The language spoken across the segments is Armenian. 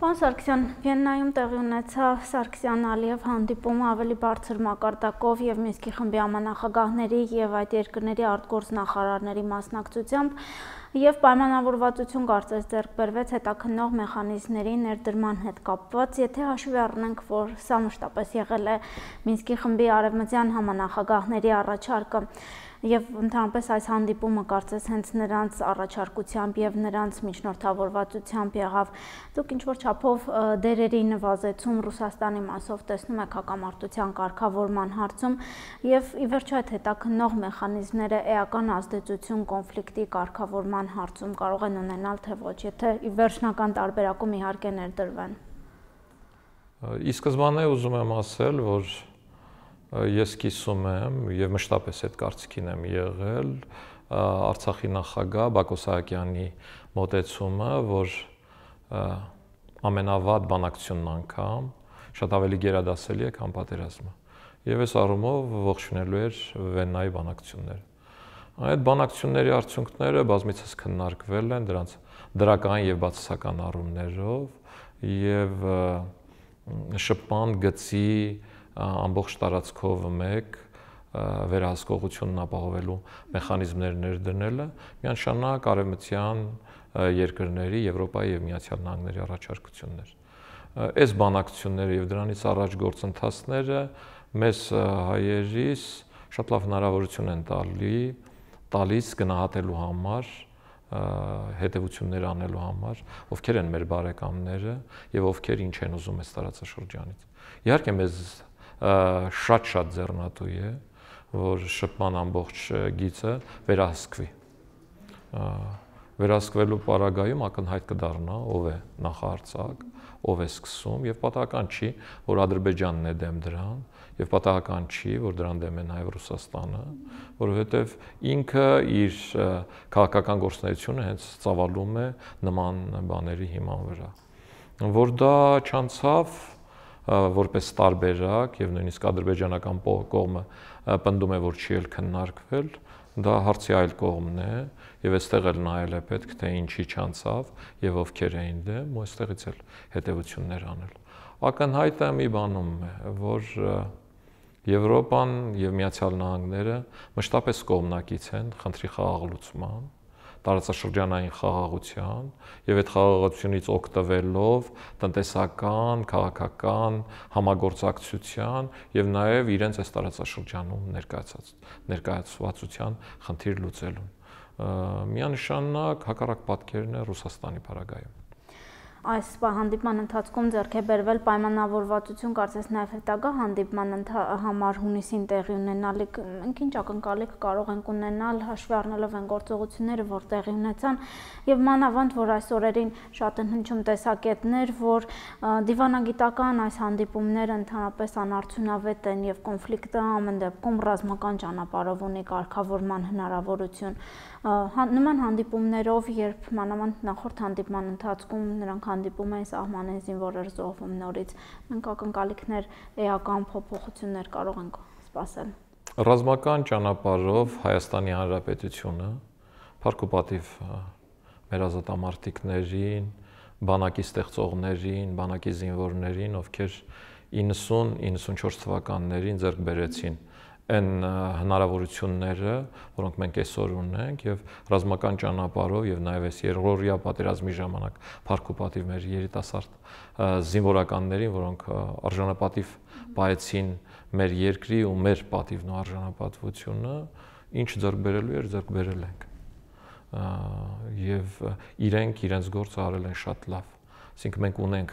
Պարոն Սարգսյան, Վիեննայում տեղի ունեցավ Սարգսյան-Ալիև հանդիպումը ավելի բարձր մակարդակով եւ Մինսկի խմբի ամանախագահների եւ այդ երկրների արտգործնախարարների մասնակցությամբ եւ պայմանավորվածություն կարծես ձեռք բերվեց հետաքննող մեխանիզմների ներդրման հետ կապված, եթե հաշվի առնենք, որ սա մշտապես եղել է Մինսկի խմբի արևմտյան համանախագահների առաջարկը եւ ընդհանրապես այս հանդիպումը կարծես հենց նրանց առաջարկությամբ եւ նրանց միջնորդավորվածությամբ եղավ։ Դուք ինչ որ չափով դերերի նվազեցում Ռուսաստանի մասով տեսնում եք հակամարտության կարգավորման հարցում եւ ի վերջո այդ հետաքնող մեխանիզմները էական ազդեցություն կոնֆլիկտի կարգավորման հարցում կարող են ունենալ թե ոչ, եթե ի վերջնական տարբերակում իհարկե ներդրվեն։ Ի սկզբանե ուզում եմ ասել, որ ես կիսում եմ եւ մշտապես այդ կարծիքին եմ եղել Արցախի նախագահ Բակո Սահակյանի մտեցումը, որ ամենավատ բանակցությունն անգամ շատ ավելի գերադասելի է քան պատերազմը։ Եվ այս առումով ողջունելու էր Վեննայի բանակցությունները։ Այդ բանակցությունների արդյունքները բազմիցս քննարկվել են դրանց դրական եւ բացասական առումներով եւ շփման գծի և, ամբողջ տարածքով մեկ վերահսկողությունն ապահովելու մեխանիզմներ ներդնելը միանշանակ արևմտյան երկրների, Եվրոպայի եւ Միացյալ Նահանգների առաջարկություններ։ Այս բանակցությունները եւ դրանից առաջ գործընթացները մեզ հայերիս շատ լավ հնարավորություն են տալի տալիս գնահատելու համար հետևություններ անելու համար, ովքեր են մեր բարեկամները եւ ովքեր ինչ են ուզում այս տարածաշրջանից։ Իհարկե մեզ շատ-շատ ձեռնատու է, որ շփման ամբողջ գիծը վերահսկվի։ Վերահսկվելու պարագայում ակնհայտ կդառնա ով է նախարցակ, ով է սկսում եւ պատահական չի, որ Ադրբեջանն է դեմ դրան եւ պատահական չի, որ դրան դեմ է նաեւ Ռուսաստանը, որովհետեւ ինքը իր քաղաքական գործունեությունը հենց ծավալում է նման բաների հիման վրա։ Որ դա չանցավ որպես տարբերակ եւ նույնիսկ ադրբեջանական կողմը պնդում է, որ չի էլ քննարկվել, դա հարցի այլ կողմն է եւ այստեղ էլ նայել է պետք թե ինչի չանցավ եւ ովքեր էին դեմ, ու այստեղից էլ հետեւություններ անել։ Ակնհայտ է մի բանում, որ Եվրոպան եւ Միացյալ Նահանգները մշտապես կողմնակից են խնդրի խաղաղ լուծման տարածաշրջանային խաղաղության եւ այդ խաղաղությունից օգտվելով տնտեսական, քաղաքական համագործակցության եւ նաեւ իրենց այս տարածաշրջանում ներկայացած ներկայացվածության խնդիր լուծելուն։ Միանշանակ հակառակ պատկերն է Ռուսաստանի բարագայում։ Այս հանդիպման ընթացքում ձեռք է բերվել պայմանավորվածություն, կարծես նաև հետագա հանդիպման համար հունիսին տեղի ունենալիք, մենք ինչ ակնկալիք կարող ենք ունենալ հաշվի առնելով այն գործողությունները, որ տեղի ունեցան, եւ մանավանդ, որ այս օրերին շատ են հնչում տեսակետներ, որ դիվանագիտական այս հանդիպումները ընդհանրապես անարդյունավետ են եւ կոնֆլիկտը ամեն դեպքում ռազմական ճանապարհով ունի կարգավորման հնարավորություն։ հա- Նման հանդիպումներով, երբ մանավանդ նախորդ հանդիպման ընթացքում նրանք հանդիպում էին սահմանային զինվորեր զոհվում նորից։ Մենք ակնկալիքներ էական փոփոխություններ կարող ենք սպասել։ Ռազմական ճանապարհով Հայաստանի Հանրապետությունը փառք ու պատիվ մեր ազատամարտիկներին, բանակի ստեղծողներին, բանակի զինվորներին, ովքեր 90-94 թվականներին ձեռք բերեցին այն հնարավորությունները, որոնք մենք այսօր ունենք եւ ռազմական ճանապարհով եւ նաեւ այս երրորդյա պատերազմի ժամանակ Փարք ու պատիվ մեր երիտասարդ զինվորականներին, որոնք արժանապատիվ պայեցին մեր երկրի ու մեր պատիվն ու արժանապատվությունը, ինչ ձեռք բերելու էր, ձեռք բերել ենք։ Եվ իրենք իրենց գործը արել են շատ լավ Այսինքն մենք ունենք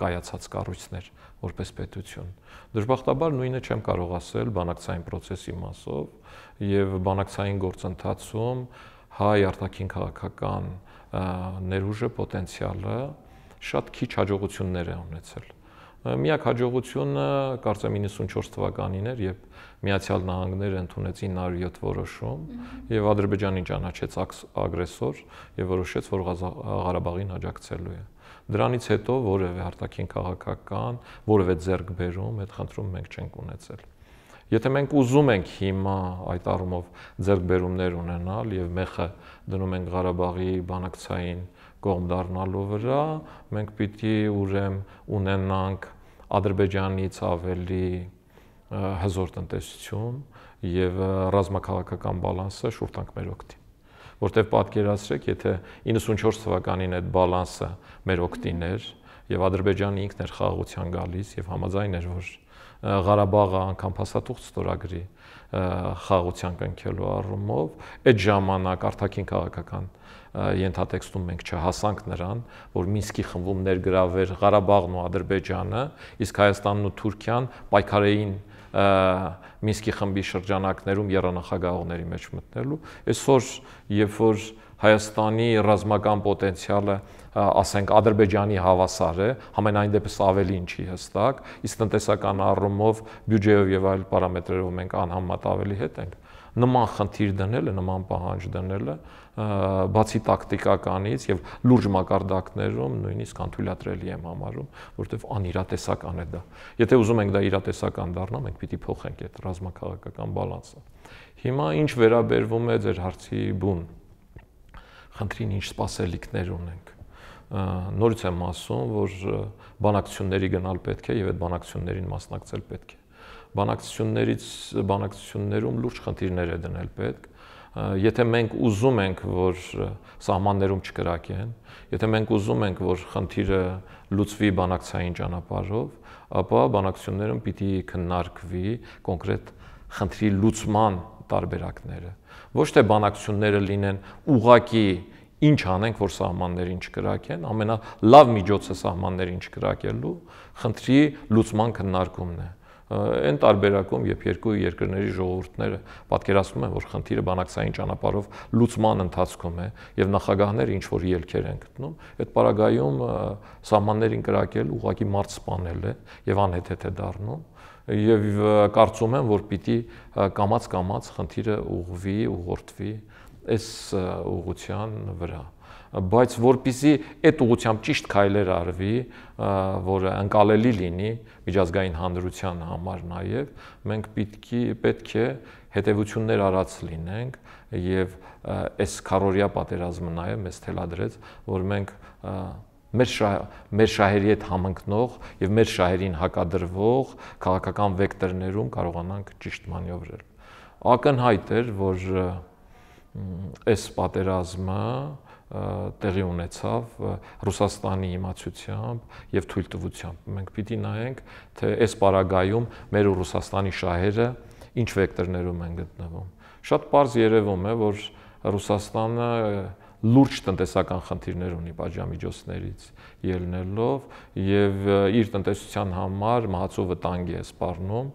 կայացած կառույցներ որպես պետություն։ Դժբախտաբար նույնը չեմ կարող ասել բանակցային process-ի մասով եւ բանակցային գործընթացում հայ արտաքին քաղաքական ներուժը պոտենցիալը շատ քիչ հաջողություններ է ունեցել։ Միակ հաջողությունը կարծեմ 94 թվականին էր, երբ Միացյալ Նահանգները ընդունեցին 107 որոշում եւ Ադրբեջանին ճանաչեց ագրեսոր եւ որոշեց, որ Ղարաբաղին հաջակցելու է։ Ա, Դրանից հետո որևէ արտաքին քաղաքական, որևէ ձեռքբերում այդ խնդրում մենք չենք ունեցել։ Եթե մենք ուզում ենք հիմա այդ առումով ձեռքբերումներ ունենալ եւ մեխը դնում ենք Ղարաբաղի բանակցային կողմ դառնալու վրա, մենք պիտի ուրեմն ունենանք Ադրբեջանից ավելի հզոր տնտեսություն եւ ռազմաքաղաքական բալանսը շուրթանք մեր օգտին որտեվ պատկերացրեք, եթե 94 թվականին այդ բալանսը մեր օկտին էր եւ Ադրբեջանը ինքն էր խաղաղության գալիս եւ համաձայն էր, որ Ղարաբաղը անգամ փաստաթուղթ ստորագրի խաղաղության կնքելու առումով, այդ ժամանակ արտաքին քաղաքական ենթատեքստում մենք չհասանք նրան, որ Մինսկի խմբում ներգրավեր Ղարաբաղն ու Ադրբեջանը, իսկ Հայաստանն ու Թուրքիան պայքարային Մինսկի խմբի շրջանակներում երանախագահողների մեջ մտնելու։ Այսօր երբ որ Հայաստանի ռազմական պոտենցիալը, ասենք, Ադրբեջանի հավասար է, համենայն դեպս ավելին չի հստակ, իսկ տնտեսական առումով, բյուջեով եւ այլ պարամետրերով մենք անհամեմատ ավելի հետ ենք նման խնդիր դնելը, նման պահանջ դնելը բացի տակտիկականից եւ լուրջ մակարդակներում նույնիսկ անթույլատրելի եմ համարում, որովհետեւ անիրատեսական է դա։ Եթե ուզում ենք դա իրատեսական դառնա, մենք պիտի փոխենք այդ ռազմաքաղաքական բալանսը։ Հիմա ինչ վերաբերվում է ձեր հարցի բուն, խնդրին ինչ սпасելիքներ ունենք նորից եմ ասում, որ բանակցությունների գնալ պետք է եւ այդ բանակցություններին մասնակցել պետք է բանակցություններից բանակցություններում լուրջ խնդիրներ է դնել պետք եթե մենք ուզում ենք, որ սահմաններում չկրակեն, եթե մենք ուզում ենք, որ խնդիրը լուծվի բանակցային ճանապարհով, ապա բանակցություններում պիտի քննարկվի կոնկրետ խնդրի լուծման տարբերակները։ Ոչ թե բանակցությունները լինեն ուղակի ինչ անենք, որ սահմաններին չկրակեն, ամենալավ միջոցը սահմաններին չկրակելու խնդրի լուծման քննարկումն է այն տարբերակում, երբ երկու երկրների ժողովուրդները պատկերացնում են, որ խնդիրը բանակցային ճանապարհով լուծման ընթացքում է եւ նախագահները ինչ որ ելքեր են գտնում, այդ պարագայում սահմաններին կրակել ուղակի մարդ սպանել է եւ անհետ է դառնում եւ կարծում եմ, որ պիտի կամած-կամած խնդիրը ուղվի, ուղղորդվի այս ուղղության վրա։ ու բայց որpիսի այդ ուղությամբ ճիշտ քայլեր արվի, որը անկալելի լինի միջազգային հանրության համար նաև, մենք պիտքի պետք է հետևություններ առած լինենք եւ այս քարորիա պատերազմը նաև մեզ թելադրեց, որ մենք մեր շահ, մեր շահերի հետ համընկնող եւ մեր շահերին հակադրվող քաղաքական վեկտորներում կարողանանք ճիշտ մանևրել։ Ակնհայտ էր, որ այս պատերազմը տեղի ունեցավ Ռուսաստանի իմացությամբ եւ թույլտվությամբ։ Մենք պիտի նայենք, թե այս պարագայում մեր ու Ռուսաստանի շահերը ինչ վեկտորներում են գտնվում։ Շատ པարզ երևում է, որ Ռուսաստանը լուրջ տնտեսական խնդիրներ ունի պատժամիջոցներից ելնելով եւ իր տնտեսության համար մահացու վտանգ է սպառնում,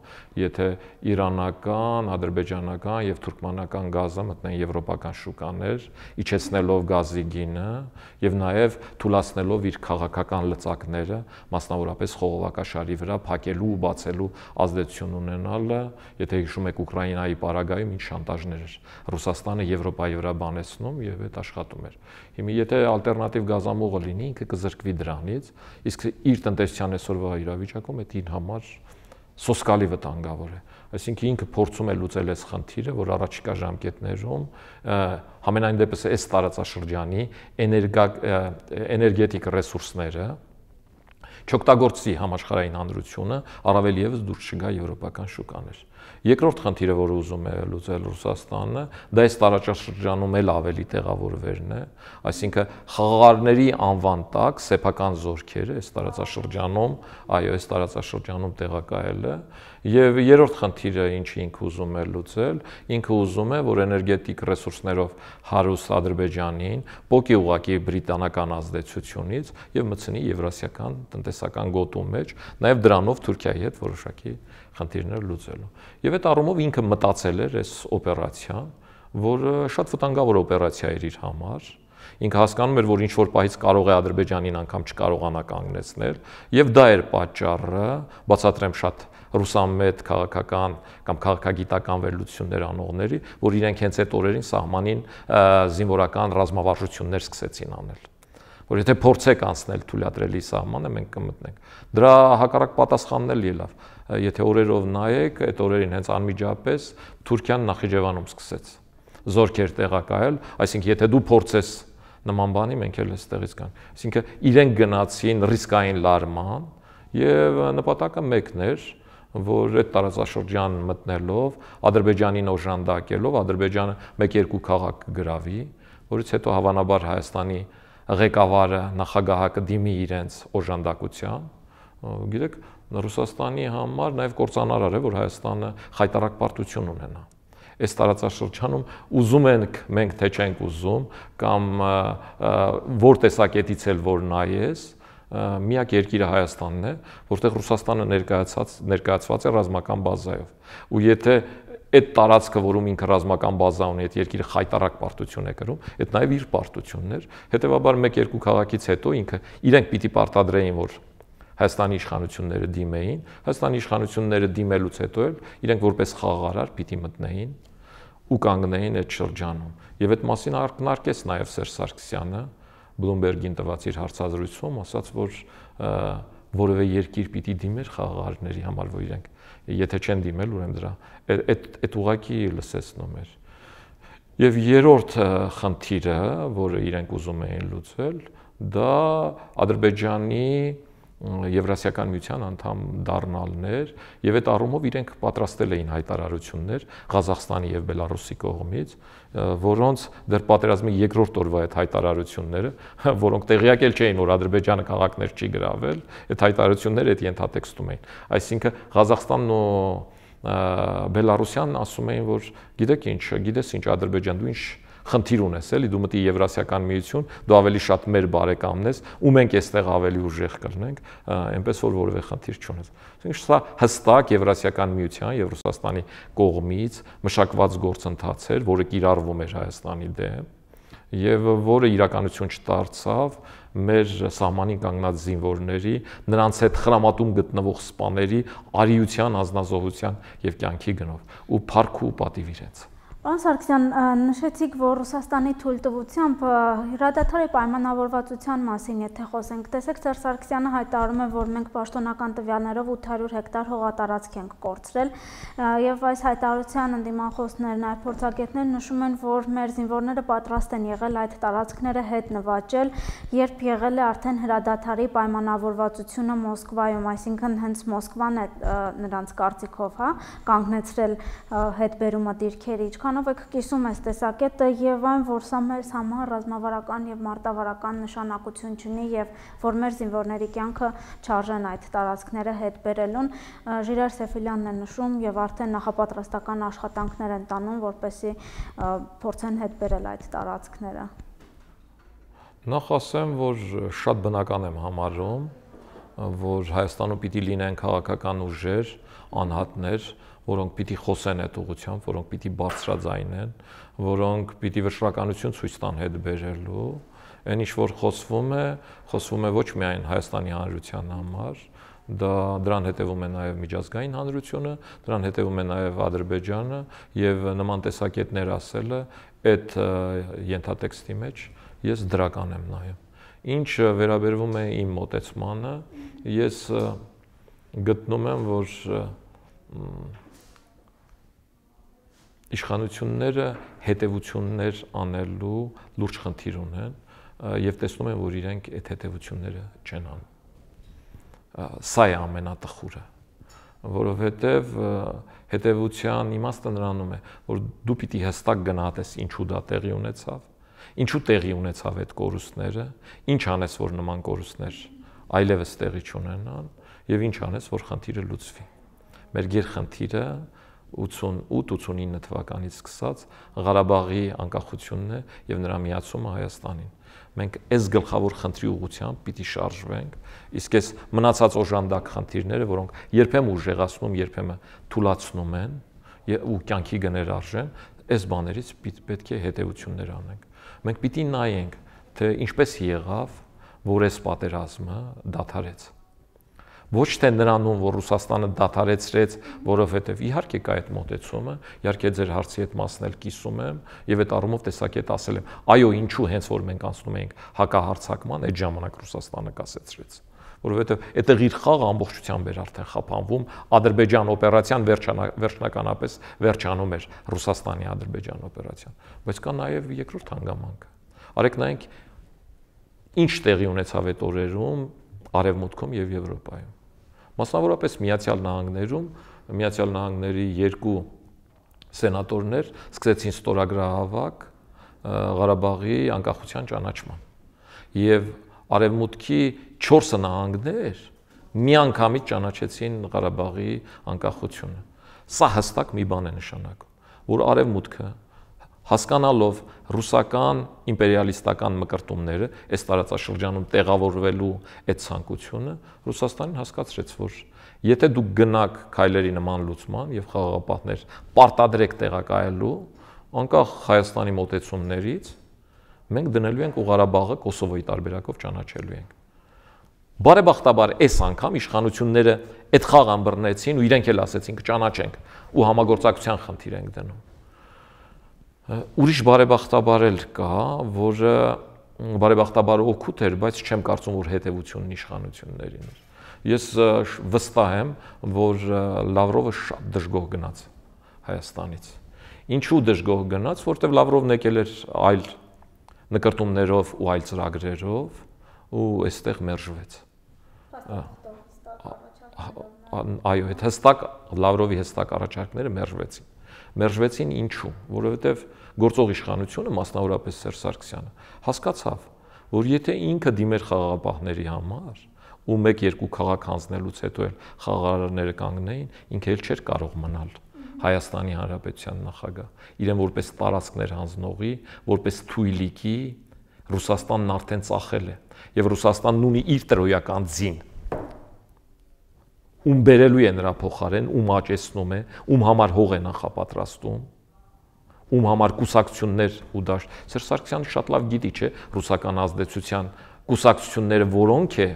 եթե իրանական, ադրբեջանական եւ թուրքմանական գազը մտնեն եվրոպական շուկաներ, իջեցնելով գազի գինը եւ նաեւ թուլացնելով իր քաղաքական լծակները, մասնավորապես խողովակաշարի վրա փակելու ու բացելու ազդեցություն ունենալը, եթե հիշում եք Ուկրաինայի պարագայում ինչ շանտաժներ էր Ռուսաստանը Եվրոպայի վրա բանեցնում եւ այդ աշխատում աշխատում էր։ Հիմա եթե ալտերնատիվ գազամուղը լինի, ինքը կզրկվի դրանից, իսկ իր տնտեսության այսօրվա իրավիճակում դա իր համար սոսկալի վտանգավոր է։ Այսինքն ինքը փորձում է լուծել այս խնդիրը, որ առաջիկա ժամկետներում համենայն դեպս այս տարածաշրջանի էներգա էներգետիկ ռեսուրսները, չօգտագործի համաշխարհային հանրությունը, առավել եւս դուրս չգա եվրոպական շուկաներ։ Երկրորդ խնդիրը, որը ուզում է լուծել Ռուսաստանը, դա այս տարածաշրջանում էլ ավելի տեղավորվերն է, այսինքն խաղարների անվան տակ սեփական զորքերը այս տարածաշրջանում, այո, այս տարածաշրջանում տեղակայելը Եվ երրորդ խնդիրը, ինչը ինքը ուզում է լուծել, ինքը ուզում է, որ էներգետիկ ռեսուրսներով հարուստ Ադրբեջանին փոքի ուղակի բրիտանական ազդեցությունից եւ մցնի եվրասիական տնտեսական գոտու մեջ, նաեւ դրանով Թուրքիայի հետ որոշակի խնդիրներ լուծելու։ Եվ այդ առումով ինքը մտածել էր այս օպերացիան, որը շատ վտանգավոր օպերացիա էր իր համար։ Ինքը հասկանում էր, որ ինչ որ պահից կարող է Ադրբեջանին անգամ չկարողանա կանգնեցնել, եւ դա էր պատճառը, բացատրեմ շատ ռուսամետ քաղաքական կամ քաղաքագիտական վերլուծություններ անողների, որ իրենք հենց այդ օրերին սահմանին զինվորական ռազմավարժություններ սկսեցին անել որ եթե փորձեք անցնել թույլատրելի սահմանը մենք կմտնենք։ Դրա հակառակ պատասխանն էլ ելավ։ Եթե օրերով նայեք, այդ օրերին հենց անմիջապես Թուրքիան Նախիջևանում սկսեց զորքեր տեղակայել, այսինքն եթե դու փորձես նման բանի մենք էլ էստեղից կան։ Այսինքն իրենք գնացին ռիսկային լարման եւ նպատակը մեկն էր, որ այդ տարածաշրջան մտնելով, Ադրբեջանին օժանդակելով, Ադրբեջանը 1-2 քաղաք գրավի, որից հետո հավանաբար Հայաստանի ղեկավարը նախագահը կդիմի իրենց օժանդակության։ Գիտեք, Ռուսաստանի համար նաև կործանարար է, որ Հայաստանը խայտարակ պարտություն ունենա այս տարածաշրջանում ուզում ենք մենք թե չենք ուզում կամ որ տեսակետից էլ որ նայես միակ երկիրը Հայաստանն է, որտեղ Ռուսաստանը ներկայացած ներկայացված է ռազմական բազայով։ Ու եթե այդ տարածքը, որում ինքը ռազմական բազա ունի, այդ երկիրը խայտարակ պարտություն է կրում, այդ նաև իր պարտությունն էր։ Հետևաբար 1-2 քաղաքից հետո ինքը իրենք պիտի պարտադրեին, որ Հայաստանի իշխանությունները դիմեին, Հայաստանի իշխանությունները դիմելուց հետո էլ իրենք որպես խաղաղարար պիտի մտնեին ու կանգնեին այդ շրջանում։ Եվ այդ մասին արկնարկեց նաև Սերժ Սարգսյանը, Bloomberg-ին տված իր հարցազրույցում, ասաց, որ որևէ երկիր պիտի դիմեր խաղաղարների համար, որ իրենք եթե չեն դիմել, ուրեմն դրա այդ այդ ուղակի լսեցնում էր։ Եվ երրորդ խնդիրը, որը իրենք ուզում էին լուծել, դա Ադրբեջանի Եվրասիական միության անդամ դառնալն էր եւ այդ առումով իրենք պատրաստել էին հայտարարություններ Ղազախստանի եւ Բելարուսի կողմից, որոնց դեռ պատերազմի երկրորդ օրվա այդ հայտարարությունները, որոնք տեղյակ էլ չէին, որ Ադրբեջանը քաղաքներ չի գրավել, այդ հայտարարությունները այդ ենթատեքստում էին։ Այսինքն Ղազախստանն ու Բելարուսիան ասում էին, որ գիտեք ինչ, գիտես ինչ Ադրբեջան դու ինչ խնդիր ունես, էլի դու մտի Եվրասիական միություն, դու ավելի շատ մեր բարեկամն ես ու մենք էստեղ ավելի ուժեղ կլինենք, այնպես որ որևէ խնդիր չունես։ Այսինքն սա հստակ Եվրասիական միության եւ Ռուսաստանի կողմից մշակված գործընթաց էր, որը կիրառվում էր Հայաստանի դեմ եւ որը իրականություն չդարձավ մեր սահմանին կանգնած զինվորների, նրանց հետ խրամատում գտնվող սպաների արիության, ազնազողության եւ կյանքի գնով ու փառք ու պատիվ իրենց։ Պարոն Սարգսյան, նշեցիք, որ Ռուսաստանի թույլտվությամբ հրադադարի պայմանավորվածության մասին եթե խոսենք, տեսեք Սերժ Սարգսյանը հայտարարում է, որ մենք պաշտոնական տվյալներով 800 հեկտար հողատարածք ենք կորցրել, եւ այս հայտարարության ընդդիման խոսքներ նաեւ փորձագետներ նշում են, որ մեր զինվորները պատրաստ են եղել այդ տարածքները հետ նվաճել, երբ եղել է արդեն հրադադարի պայմանավորվածությունը Մոսկվայում, այսինքն հենց Մոսկվան է նրանց կարծիքով, հա, կանգնեցրել հետբերումը դիրքերի, ինչքան Ինչքանով եք կիսում այս տեսակետը եւ այն, որ սա մեզ համար ռազմավարական եւ մարտավարական նշանակություն ունի եւ որ մեր զինվորների կյանքը չարժեն այդ տարածքները հետ բերելուն, Ժիրար Սեֆիլյանն է նշում եւ արդեն նախապատրաստական աշխատանքներ են տանում, որպեսի փորձեն հետ բերել այդ տարածքները։ Նախ ասեմ, որ շատ բնական եմ համարում, որ Հայաստանում պիտի լինեն քաղաքական ուժեր, անհատներ, որոնք պիտի խոսեն այդ ուղությամբ, որոնք պիտի բարձրաձայնեն, որոնք պիտի վշրականություն ցույց տան հետ բերելու, այն ինչ որ խոսվում է, խոսվում է ոչ միայն Հայաստանի հանրության համար, դա դրան հետևում է նաև միջազգային հանրությունը, դրան հետևում է նաև Ադրբեջանը եւ նման տեսակետներ ասելը այդ ենթատեքստի մեջ ես դրական եմ նայում։ Ինչ վերաբերվում է իմ մտածմանը, ես գտնում եմ, որ իշխանությունները հետևություններ անելու լուրջ խնդիր ունեն եւ տեսնում են, որ իրենք այդ հետևությունները չեն անում։ Սա է ամենատխուրը, որովհետեւ հետևության իմաստը նրանում է, որ դու պիտի հստակ գնահատես ինչու դա տեղի ունեցավ, ինչու տեղի ունեցավ այդ կորուստները, ինչ անես, որ նման կորուստներ այլևս տեղի չունենան եւ ինչ անես, որ խնդիրը լուծվի։ Մեր գերխնդիրը 88-89 թվականից սկսած Ղարաբաղի անկախությունն է եւ նրա միացումը Հայաստանին։ Մենք այս գլխավոր խնդրի ուղղությամբ պիտի շարժվենք, իսկ այս մնացած օժանդակ խնդիրները, որոնք երբեմն ուժեղացնում, երբեմն թուլացնում են ու կյանքի գներ արժեն, այս բաներից պետք է հետեւություններ անենք։ Մենք պիտի նայենք, թե ինչպես եղավ, որ այս պատերազմը դադարեց ոչ թե նրանում, որ Ռուսաստանը դադարեցրեց, որովհետև իհարկե կա այդ մոտեցումը, իհարկե ձեր հարցի այդ մասն էլ կիսում եմ եւ այդ առումով տեսակետ ասել եմ, այո, ինչու հենց որ մենք անցնում ենք հակահարցակման, այդ ժամանակ Ռուսաստանը կասեցրեց որովհետև այդտեղ իր խաղը ամբողջությամբ էր արդեն խափանվում Ադրբեջան օպերացիան վերջնականապես վերջանում էր Ռուսաստանի Ադրբեջան օպերացիան բայց կա նաև երկրորդ հանգամանք արեք նայենք ինչ տեղի ունեցավ այդ օրերում արևմուտքում եւ եվրոպայում Մասնավորապես Միացյալ Նահանգներում Միացյալ Նահանգների երկու սենատորներ սկսեցին ստորագրահավաք Ղարաբաղի անկախության ճանաչման։ Եվ արևմուտքի 4 նահանգներ միանգամից ճանաչեցին Ղարաբաղի անկախությունը։ Սա հստակ մի բան է նշանակում, որ արևմուտքը հասկանալով ռուսական იმպերիալիստական մկրտումները այս տարածաշրջանում տեղավորվելու այդ ցանկությունը Ռուսաստանին հասկացրեց, որ եթե դուք գնաք քայլերի նման լուծման եւ խաղաղապահներ պարտադրեք տեղակայելու, անկախ Հայաստանի մոտեցումներից մենք դնելու ենք ու Ղարաբաղը Կոսովոյի տարբերակով ճանաչելու ենք։ Բարեբախտաբար այս անգամ իշխանությունները այդ խաղ ամբռնեցին ու իրենք էլ ասեցին կճանաչենք ու համագործակցության խնդիր ենք դնում ուրիշ բարեբախտաբար էլ կա, որը բարեբախտաբար օգուտ էր, բայց չեմ կարծում որ հետևությունն իշխանություններին էր։ Ես վստահ եմ, որ Լավրովը շատ դժգոհ գնաց Հայաստանից։ Ինչու դժգոհ գնաց, որտեվ Լավրովն եկել էր այլ նկարտումներով ու այլ ծրագրերով ու այստեղ մերժվեց։ Այո, այդ հստակ Լավրովի հստակ առաջարկները մերժվեցին մերժվեցին ինչու, որովհետև գործող իշխանությունը, մասնավորապես Սերժ Սարգսյանը, հասկացավ, որ եթե ինքը դիմեր խաղապահների համար ու 1-2 քաղաք հանձնելուց հետո էլ խաղարարները կանգնեին, ինքը էլ չէր կարող մնալ Հայաստանի Հանրապետության նախագահ։ Իրեն որպես տարածքներ հանձնողի, որպես թույլիկի Ռուսաստանն արդեն ծախել է եւ Ռուսաստանն ունի իր տրոյական ձին ում բերելու է նրա փոխարեն, ում աճեցնում է, ում համար հող է նախապատրաստում, ում համար կուսակցություններ ու դաշ։ Սերժ Սարգսյանը շատ լավ գիտի, չէ, ռուսական ազդեցության կուսակցությունները որոնք է,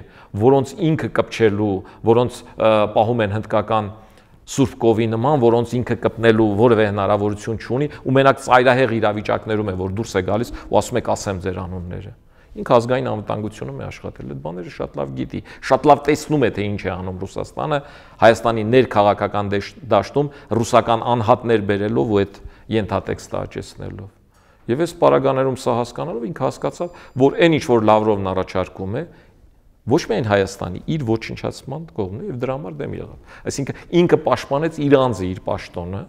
որոնց ինքը կպչելու, որոնց պահում են հնդկական Սուրբ Կովի նման, որոնց ինքը կպնելու որևէ հնարավորություն չունի, ու մենակ ծայրահեղ իրավիճակներում է, որ դուրս է գալիս ու ասում եք ասեմ ձեր անունները ինքազգային անվտանգությունը մի աշխատել այդ բաները շատ լավ գիտի, շատ լավ տեսնում է թե ինչ է անում Ռուսաստանը Հայաստանի ներքաղաքական դաշտում ռուսական անհատներ բերելով ու այդ ենթատեքստը աճեցնելով։ Եվ այս պարագաներում սա հասկանալով ինքը հասկացավ, որ այն ինչ որ Լավրովն առաջարկում է, ոչ միայն Հայաստանի իր ոչնչացման կողմն է եւ դրա համար դեմ եղավ։ Այսինքն ինքը պաշտպանեց իր անձը, իր պաշտոնը,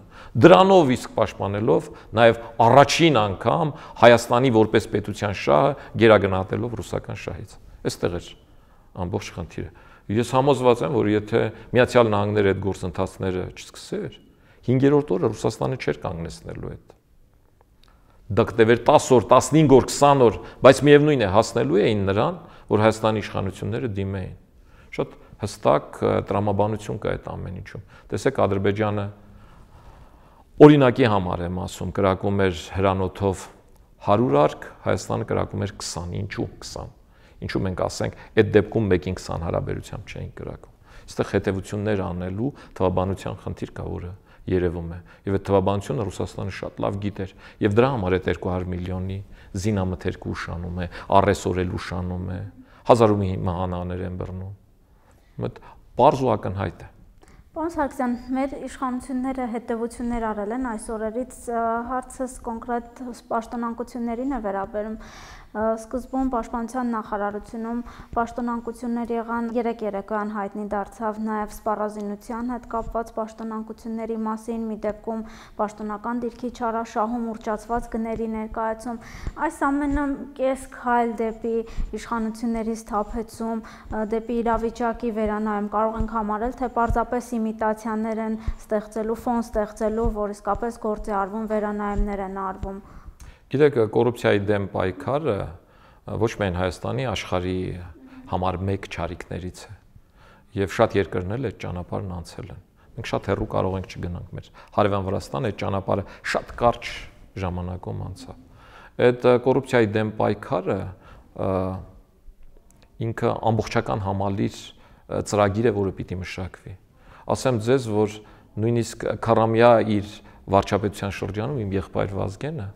դրանով իսկ պաշտպանելով նաեւ առաջին անգամ Հայաստանի որպես պետության շահը գերագնահատելով ռուսական շահից։ Այստեղ էր ամբողջ խնդիրը։ Ես համոզված եմ, որ եթե Միացյալ Նահանգները այդ գործընթացները չսկսեր, 5-րդ օրը Ռուսաստանը չէր կանգնեցնելու այդ դկտվեր 10 օր, 15 օր, 20 օր, բայց միևնույն է հասնելու էին նրան, որ Հայաստանի իշխանությունները դիմեին։ Շատ հստակ տրամաբանություն կա այդ ամեն ինչում։ Տեսեք Ադրբեջանը օրինակի համար եմ ասում, կրակում էր հրանոթով 100 արկ, Հայաստանը կրակում էր 20, ինչու 20։ Ինչու մենք ասենք, այդ դեպքում 1-ին 20 հարաբերությամբ չէին կրակում։ Այստեղ հետևություններ անելու թվաբանության խնդիր կա, որը երևում է։ Եվ այդ թվաբանությունը Ռուսաստանը շատ լավ գիտեր, եւ դրա համար այդ 200 միլիոնի զինամթերք ուշանում է, առեսորել ուշանում է, 1000 ու մի մահանաներ են բռնում։ Այդ բարձ ու ակնհայտ է։ Պարոն Սարգսյան, մեր իշխանությունները հետևություններ արել են այս օրերից հարցս կոնկրետ պաշտոնակություններին է վերաբերում։ Սկզբում պաշտպանության նախարարությունում պաշտոնանկություններ եղան 3 երեկոյան հայտնի դարձավ նաև սպառազինության հետ կապված պաշտոնանկությունների մասին, մի դեպքում պաշտոնական դիրքի չարաշահում ուրճացված գների ներկայացում։ Այս ամենը կես քայլ դեպի իշխանությունների սթափեցում, դեպի իրավիճակի վերանայում կարող ենք համարել, թե պարզապես իմիտացիաներ են ստեղծելու, ֆոն ստեղծելու, որ իսկապես գործի արվում վերանայումներ են արվում։ Գիտեք, կոռուպցիայի դեմ պայքարը ոչ միայն Հայաստանի, աշխարհի համար մեկ ճարիքներից է։ Եվ շատ երկրներ այդ ճանապարհն անցել են։ Մենք շատ հեռու կարող ենք չգնանք մեր։ Հարևան Վրաստան այդ ճանապարհը շատ կարճ ժամանակում անցավ։ Այդ կոռուպցիայի դեմ պայքարը ինքը ամբողջական համալիր ծրագիր է, որը պիտի մշակվի։ Ասեմ ձեզ, որ նույնիսկ Քարամյա իր վարչապետության շրջանում իմ եղբայր Վազգենը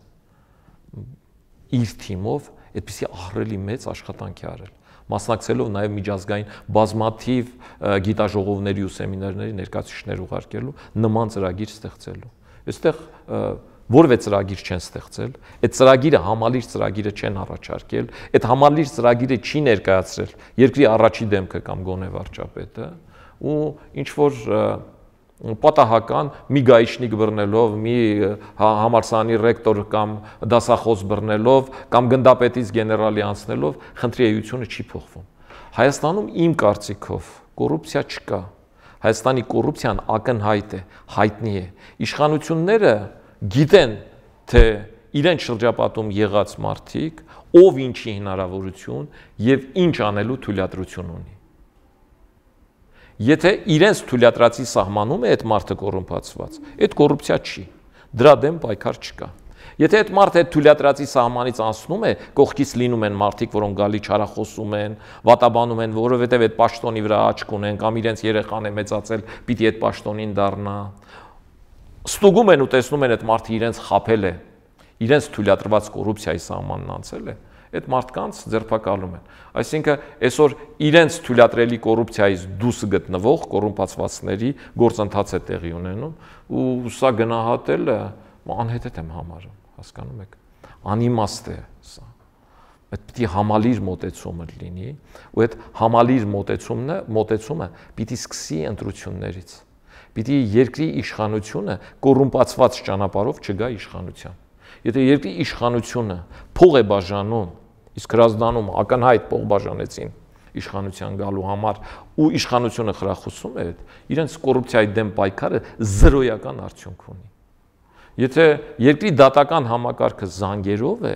իր թիմով այդպիսի ահռելի մեծ աշխատանք է արել մասնակցելով նաև միջազգային բազմաթիվ գիտաժողովների ու սեմինարների ներկայացուցիչներ ուղարկելու նման ծրագիր ստեղծելու։ Այստեղ որևէ ծրագիր չեն ստեղծել, այդ ծրագիրը համալիր ծրագիրը չեն առաջարկել, այդ համալիր ծրագիրը չի ներկայացրել երկրի առաջի դեմքը կամ գոնե վարչապետը ու ինչ որ և, պատահական մի գայիշնիկ բռնելով, մի հա, համալսարանի ռեկտոր կամ դասախոս բռնելով կամ գնդապետից գեներալի անցնելով խնդրի էությունը չի փոխվում։ Հայաստանում իմ կարծիքով կոռուպցիա չկա։ Հայաստանի կոռուպցիան ակնհայտ է, հայտնի է։ Իշխանությունները գիտեն, թե իրեն շրջապատում եղած մարդիկ ով ինչի հնարավորություն եւ ինչ անելու թույլատրություն ունի։ Եթե իրենց թույլատրացի սահմանում է այդ մարդը կոռումպացված, այդ կոռուպցիա չի։ Դրա դեմ պայքար չկա։ Եթե այդ մարդը այդ թույլատրացի սահմանից անցնում է, կողքից լինում են մարդիկ, որոնք գալի չարախոսում են, վատաբանում են, որովհետև այդ աշտոնի վրա աչք ունեն կամ իրենց երեխան է մեծացել, պիտի այդ աշտոնին դառնա։ Ստուգում են ու տեսնում են այդ մարդը իրենց խაფել է, իրենց թույլատրված կոռուպցիայի սահմանն անցել է այդ մարդկանց ձերբակալում են։ Այսինքն այսօր իրենց թույլատրելի կոռուպցիայից դուրս գտնվող կոռումպացվածների գործընթաց է տեղի ունենում ու սա գնահատելը անհետ եմ համարում, հասկանում եք։ Անիմաստ է սա այդ պիտի համալիր մոտեցումը լինի ու այդ համալիր մոտեցումն է մոտեցումը պիտի սկսի ընտրություններից պիտի երկրի իշխանությունը կոռումպացված ճանապարով չգա իշխանության եթե երկրի իշխանությունը փող է բաժանում իսկ Հրազդանում ակնհայտ փողբաժանեցին իշխանության գալու համար ու իշխանությունը խրախուսում է իրենց կոռուպցիայի դեմ պայքարը զրոյական արդյունք ունի եթե երկրի դատական համակարգը զանգերով է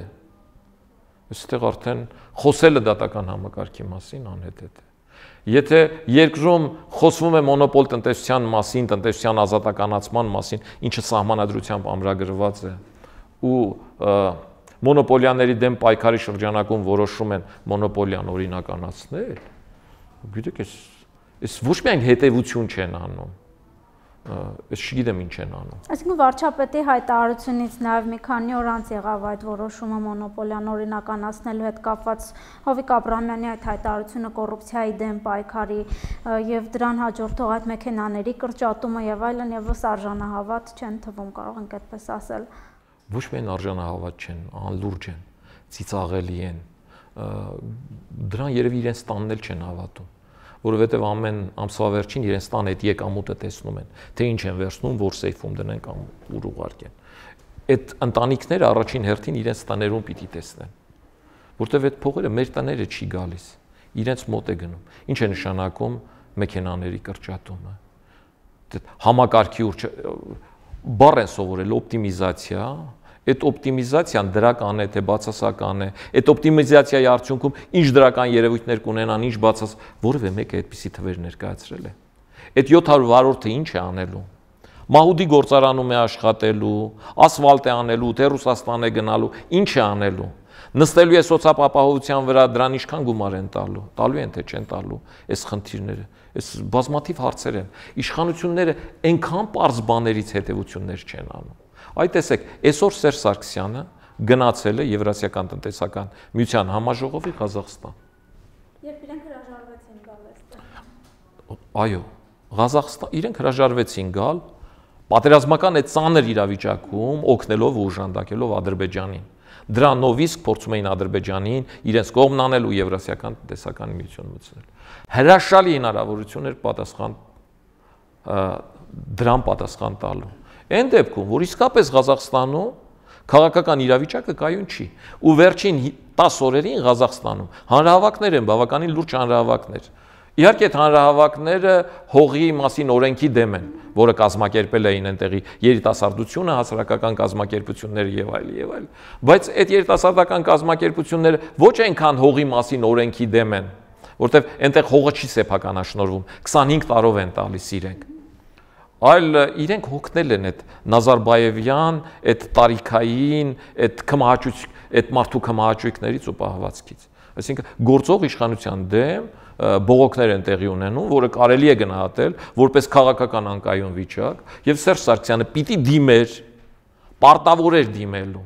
այստեղ արդեն խոսելը դատական համակարգի մասին անհետ է Եթե երկրում խոսվում է մոնոպոլ տնտեսության մասին, տնտեսության ազատականացման մասին, ինչը սահմանադրությամբ ամրագրված է ու և, մոնոպոլիաների դեմ պայքարի շրջանակում որոշում են մոնոպոլիան օրինականացնել, գիտեք, այս այս ոչ միայն հետևություն չեն անում, ես չգիտեմ ինչ են անում։ Այսինքն վարչապետի հայտարարությունից նաև մի քանի օր անց եղավ այդ որոշումը մոնոպոլիան օրինականացնելու հետ կապված Հովիկ Աբրամյանի այդ հայտարարությունը կոռուպցիայի դեմ պայքարի եւ դրան հաջորդող այդ մեքենաների կրճատումը եւ այլն եւս արժանահավատ չեն թվում, կարող ենք այդպես ասել։ Ա ոչ միայն արժանահավատ չեն, անլուրջ են, ծիծաղելի են։ Դրան երևի իրենց տանն էլ չեն հավատում որովհետև ամեն ամսվա վերջին իրենց տան այդ եկամուտը տեսնում են, թե ինչ են վերցնում, որ սեյֆում դնեն կամ ուր ուղարկեն։ Այդ ընտանիքները առաջին հերթին իրենց տաներում պիտի տեսնեն, որտեղ այդ փողերը մեր տաները չի գալիս, իրենց մոտ է գնում։ Ինչ է նշանակում մեքենաների կրճատումը։ դե, Համակարգի ուր բառ են սովորել օպտիմիզացիա, այդ օպտիմիզացիան դրական է թե բացասական է այդ օպտիմիզացիայի արդյունքում ինչ դրական երևույթներ կունենան ինչ բացաս որևէ մեկը այդպիսի թվեր ներկայացրել է այդ 700 վարորդը ինչ է անելու մահուդի գործարանում է աշխատելու ասֆալտ է անելու թե ռուսաստան է գնալու ինչ է անելու նստելու է սոցիալապահովության վրա դրան ինչքան գումար են տալու տալու են թե չեն տալու այս խնդիրները այս բազմաթիվ հարցեր են իշխանությունները այնքան པարզ բաներից հետևություններ չեն անում Այ տեսեք, այսօր Սերժ Սարգսյանը գնացել է Եվրասիական տնտեսական միության համաժողովի Ղազախստան։ Երբ իրենք հրաժարվեցին գալստը։ Այո, Ղազախստան իրենք հրաժարվեցին գալ պատերազմական այդ ծանր իրավիճակում օգնելով ու ուժանդակելով Ադրբեջանին։ Դրա նովիսկ փորձում էին Ադրբեջանին իրենց կողմն անել ու Եվրասիական տնտեսական միություն մտցնել։ Հրաշալի հնարավորություն էր պատասխան դրան պատասխան տալու Այն դեպքում, որ իսկապես Ղազախստանում քաղաքական իրավիճակը կայուն չի ու վերջին 10 օրերին Ղազախստանում հանրահավաքներ են բավականին լուրջ հանրահավաքներ։ Իհարկե այդ հանրահավաքները հողի մասին օրենքի դեմ են, որը կազմակերպել էին այնտեղի երիտասարդությունը, հասարակական կազմակերպությունները եւ այլ եւ այլ, բայց այդ երիտասարդական կազմակերպությունները ոչ այնքան հողի մասին օրենքի դեմ են, որտեղ այնտեղ հողը չի սեփականաշնորվում, 25 տարով են տալիս իրենք այլ իրենք հոգնել են այդ Նազարբաևյան, այդ տարիքային, այդ կմահաճույք, այդ մարդու կմահաճույքներից ու պահվածքից։ Այսինքն գործող իշխանության դեմ բողոքներ են տեղի ունենում, որը կարելի է գնահատել որպես քաղաքական անկայուն վիճակ, եւ Սերժ Սարգսյանը պիտի դիմեր, պարտավոր էր դիմելու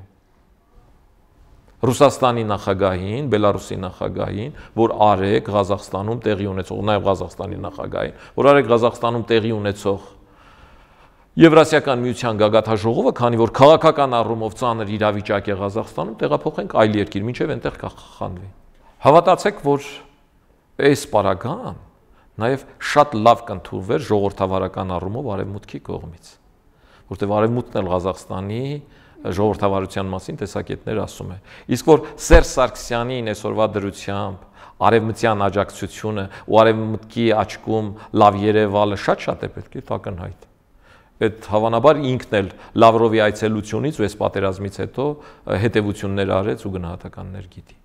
Ռուսաստանի նախագահին, Բելարուսի նախագահին, որ արեք Ղազախստանում տեղի ունեցող, նաև Ղազախստանի նախագահին, որ արեք Ղազախստանում տեղի ունեցող Եվրասիական միության գագաթաժողովը, քանի որ քաղաքական առումով ծանր իրավիճակ է Ղազախստանում, տեղափոխենք այլ երկիր, ինչև այնտեղ կխանվի։ Հավատացեք, որ այս պարագան նաև շատ լավ կընդունվեր ժողովրդավարական առումով արևմուտքի կողմից, որտեղ արևմուտքն էլ Ղազախստանի ժողովրդավարության մասին տեսակետներ ասում է։ Իսկ որ Սերժ Սարգսյանին այսօրվա դրությամբ արևմտյան աջակցությունը ու արևմտքի աչքում լավ երևալը շատ-շատ է պետք է ակնհայտ։ Այդ հավանաբար ինքն էլ Լավրովի այցելությունից ու այս պատերազմից հետո հետևություններ արեց ու գնահատականներ գիտի։